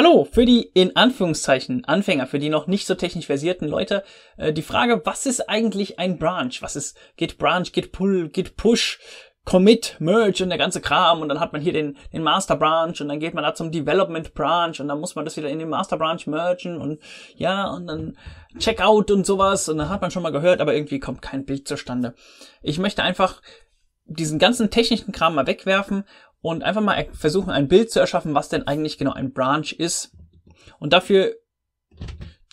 Hallo, für die in Anführungszeichen Anfänger, für die noch nicht so technisch versierten Leute, äh, die Frage, was ist eigentlich ein Branch? Was ist Git Branch, Git Pull, Git Push, Commit, Merge und der ganze Kram und dann hat man hier den, den Master Branch und dann geht man da zum Development Branch und dann muss man das wieder in den Master Branch mergen und ja und dann Checkout und sowas und dann hat man schon mal gehört, aber irgendwie kommt kein Bild zustande. Ich möchte einfach diesen ganzen technischen Kram mal wegwerfen und einfach mal versuchen, ein Bild zu erschaffen, was denn eigentlich genau ein Branch ist. Und dafür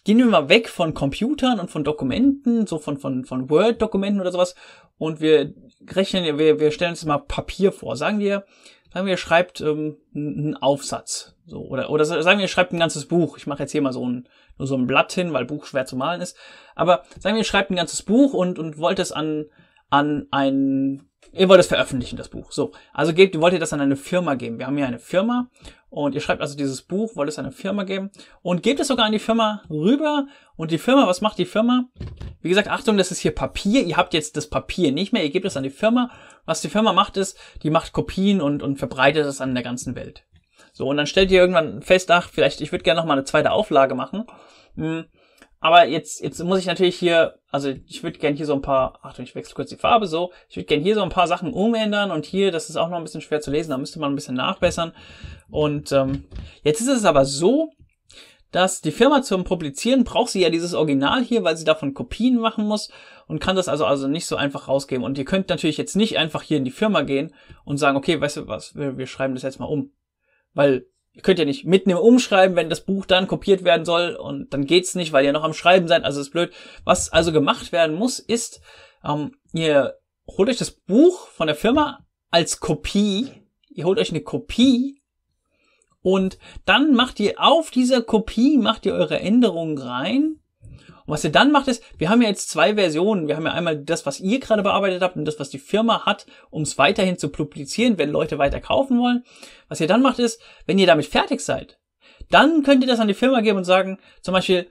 gehen wir mal weg von Computern und von Dokumenten, so von, von, von Word-Dokumenten oder sowas. Und wir rechnen, wir, wir stellen uns mal Papier vor. Sagen wir, sagen wir, ihr schreibt ähm, einen Aufsatz. So, oder, oder sagen wir, ihr schreibt ein ganzes Buch. Ich mache jetzt hier mal so ein, nur so ein Blatt hin, weil Buch schwer zu malen ist. Aber sagen wir, ihr schreibt ein ganzes Buch und, und wollt es an, an ein ihr wollt es veröffentlichen, das Buch. So, also gebt, wollt ihr das an eine Firma geben. Wir haben hier eine Firma und ihr schreibt also dieses Buch, wollt es an eine Firma geben und gebt es sogar an die Firma rüber. Und die Firma, was macht die Firma? Wie gesagt, Achtung, das ist hier Papier. Ihr habt jetzt das Papier nicht mehr. Ihr gebt es an die Firma. Was die Firma macht ist, die macht Kopien und, und verbreitet es an der ganzen Welt. So, und dann stellt ihr irgendwann fest, ach, vielleicht, ich würde gerne noch mal eine zweite Auflage machen. Hm aber jetzt, jetzt muss ich natürlich hier, also ich würde gerne hier so ein paar, Achtung, ich wechsle kurz die Farbe so, ich würde gerne hier so ein paar Sachen umändern und hier, das ist auch noch ein bisschen schwer zu lesen, da müsste man ein bisschen nachbessern. Und ähm, jetzt ist es aber so, dass die Firma zum Publizieren braucht sie ja dieses Original hier, weil sie davon Kopien machen muss und kann das also also nicht so einfach rausgeben. Und ihr könnt natürlich jetzt nicht einfach hier in die Firma gehen und sagen, okay, weißt du was, wir, wir schreiben das jetzt mal um. Weil ihr könnt ja nicht mitten im Umschreiben, wenn das Buch dann kopiert werden soll und dann geht's nicht, weil ihr noch am Schreiben seid, also ist blöd. Was also gemacht werden muss, ist, ähm, ihr holt euch das Buch von der Firma als Kopie, ihr holt euch eine Kopie und dann macht ihr auf dieser Kopie, macht ihr eure Änderungen rein und was ihr dann macht ist, wir haben ja jetzt zwei Versionen. Wir haben ja einmal das, was ihr gerade bearbeitet habt und das, was die Firma hat, um es weiterhin zu publizieren, wenn Leute weiter kaufen wollen. Was ihr dann macht ist, wenn ihr damit fertig seid, dann könnt ihr das an die Firma geben und sagen, zum Beispiel,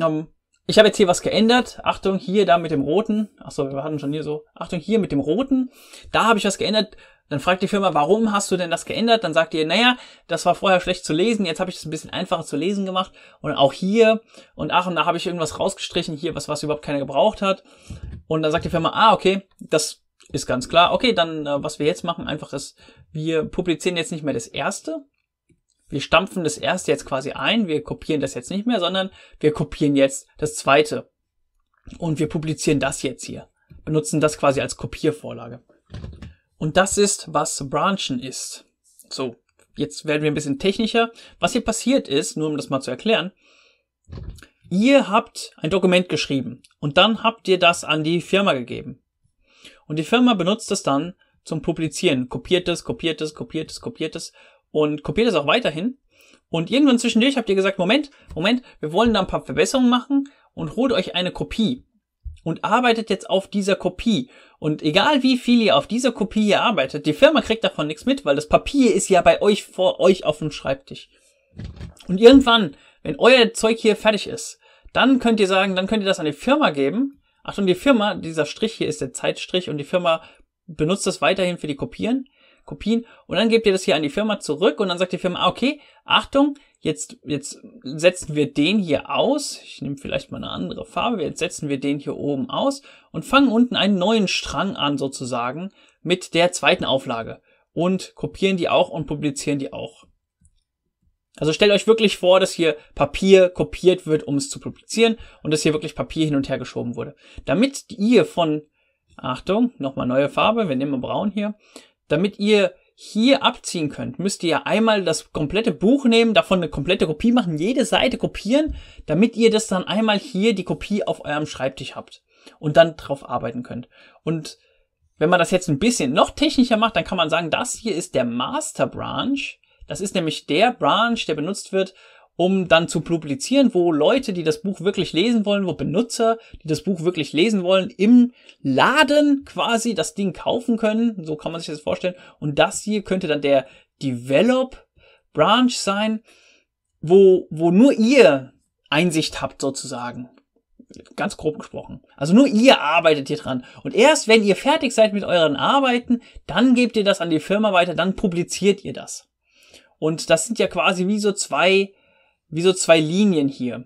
ähm, ich habe jetzt hier was geändert. Achtung, hier da mit dem roten. Achso, wir hatten schon hier so. Achtung, hier mit dem roten. Da habe ich was geändert. Dann fragt die Firma, warum hast du denn das geändert? Dann sagt ihr, naja, das war vorher schlecht zu lesen, jetzt habe ich das ein bisschen einfacher zu lesen gemacht. Und auch hier und ach, und da habe ich irgendwas rausgestrichen, hier was, was überhaupt keiner gebraucht hat. Und dann sagt die Firma, ah, okay, das ist ganz klar. Okay, dann äh, was wir jetzt machen, einfach ist, wir publizieren jetzt nicht mehr das erste, wir stampfen das erste jetzt quasi ein, wir kopieren das jetzt nicht mehr, sondern wir kopieren jetzt das zweite. Und wir publizieren das jetzt hier. Benutzen das quasi als Kopiervorlage. Und das ist, was Branchen ist. So, jetzt werden wir ein bisschen technischer. Was hier passiert ist, nur um das mal zu erklären, ihr habt ein Dokument geschrieben und dann habt ihr das an die Firma gegeben. Und die Firma benutzt es dann zum Publizieren, kopiert es, kopiert es, kopiert es, kopiert es und kopiert es auch weiterhin. Und irgendwann zwischendurch habt ihr gesagt, Moment, Moment, wir wollen da ein paar Verbesserungen machen und holt euch eine Kopie und arbeitet jetzt auf dieser Kopie. Und egal wie viel ihr auf dieser Kopie hier arbeitet, die Firma kriegt davon nichts mit, weil das Papier ist ja bei euch vor euch auf dem Schreibtisch. Und irgendwann, wenn euer Zeug hier fertig ist, dann könnt ihr sagen, dann könnt ihr das an die Firma geben. Achtung, die Firma, dieser Strich hier ist der Zeitstrich und die Firma benutzt das weiterhin für die Kopieren. Kopien und dann gebt ihr das hier an die Firma zurück und dann sagt die Firma, ah, okay, Achtung, jetzt, jetzt setzen wir den hier aus. Ich nehme vielleicht mal eine andere Farbe. Jetzt setzen wir den hier oben aus und fangen unten einen neuen Strang an sozusagen mit der zweiten Auflage und kopieren die auch und publizieren die auch. Also stellt euch wirklich vor, dass hier Papier kopiert wird, um es zu publizieren und dass hier wirklich Papier hin und her geschoben wurde. Damit ihr von, Achtung, nochmal neue Farbe, wir nehmen mal braun hier, damit ihr hier abziehen könnt, müsst ihr ja einmal das komplette Buch nehmen, davon eine komplette Kopie machen, jede Seite kopieren, damit ihr das dann einmal hier die Kopie auf eurem Schreibtisch habt und dann drauf arbeiten könnt. Und wenn man das jetzt ein bisschen noch technischer macht, dann kann man sagen, das hier ist der Master Branch. Das ist nämlich der Branch, der benutzt wird, um dann zu publizieren, wo Leute, die das Buch wirklich lesen wollen, wo Benutzer, die das Buch wirklich lesen wollen, im Laden quasi das Ding kaufen können. So kann man sich das vorstellen. Und das hier könnte dann der Develop Branch sein, wo, wo nur ihr Einsicht habt sozusagen. Ganz grob gesprochen. Also nur ihr arbeitet hier dran. Und erst wenn ihr fertig seid mit euren Arbeiten, dann gebt ihr das an die Firma weiter, dann publiziert ihr das. Und das sind ja quasi wie so zwei wie so zwei Linien hier.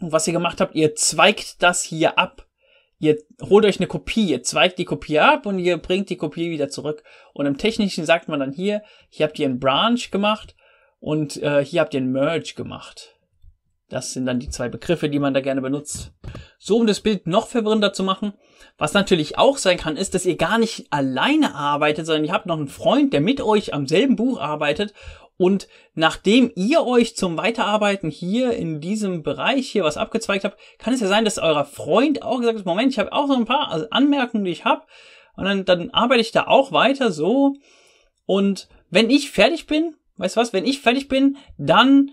Und was ihr gemacht habt, ihr zweigt das hier ab. Ihr holt euch eine Kopie, ihr zweigt die Kopie ab und ihr bringt die Kopie wieder zurück. Und im Technischen sagt man dann hier, hier habt ihr einen Branch gemacht und äh, hier habt ihr einen Merge gemacht. Das sind dann die zwei Begriffe, die man da gerne benutzt. So, um das Bild noch verwirrender zu machen. Was natürlich auch sein kann, ist, dass ihr gar nicht alleine arbeitet, sondern ihr habt noch einen Freund, der mit euch am selben Buch arbeitet und nachdem ihr euch zum Weiterarbeiten hier in diesem Bereich hier was abgezweigt habt, kann es ja sein, dass euer Freund auch gesagt hat, Moment, ich habe auch so ein paar Anmerkungen, die ich habe. Und dann, dann arbeite ich da auch weiter so. Und wenn ich fertig bin, weißt du was, wenn ich fertig bin, dann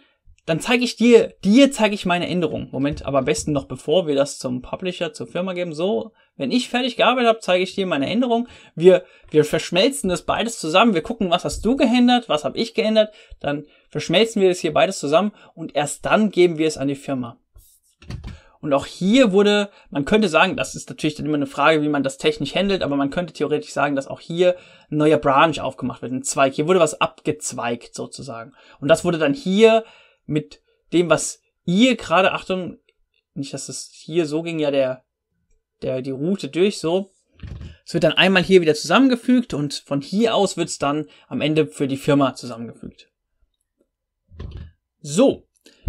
dann zeige ich dir, dir zeige ich meine Änderung. Moment, aber am besten noch bevor wir das zum Publisher, zur Firma geben. So, wenn ich fertig gearbeitet habe, zeige ich dir meine Änderung. Wir, wir verschmelzen das beides zusammen. Wir gucken, was hast du geändert, was habe ich geändert. Dann verschmelzen wir das hier beides zusammen und erst dann geben wir es an die Firma. Und auch hier wurde, man könnte sagen, das ist natürlich dann immer eine Frage, wie man das technisch handelt, aber man könnte theoretisch sagen, dass auch hier ein neuer Branch aufgemacht wird, ein Zweig. Hier wurde was abgezweigt sozusagen. Und das wurde dann hier mit dem, was ihr gerade, Achtung, nicht, dass es hier so ging, ja, der, der, die Route durch, so. Es wird dann einmal hier wieder zusammengefügt und von hier aus wird es dann am Ende für die Firma zusammengefügt. So.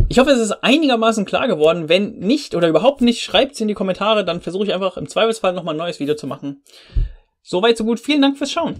Ich hoffe, es ist einigermaßen klar geworden. Wenn nicht oder überhaupt nicht, schreibt es in die Kommentare. Dann versuche ich einfach im Zweifelsfall nochmal ein neues Video zu machen. Soweit, so gut. Vielen Dank fürs Schauen.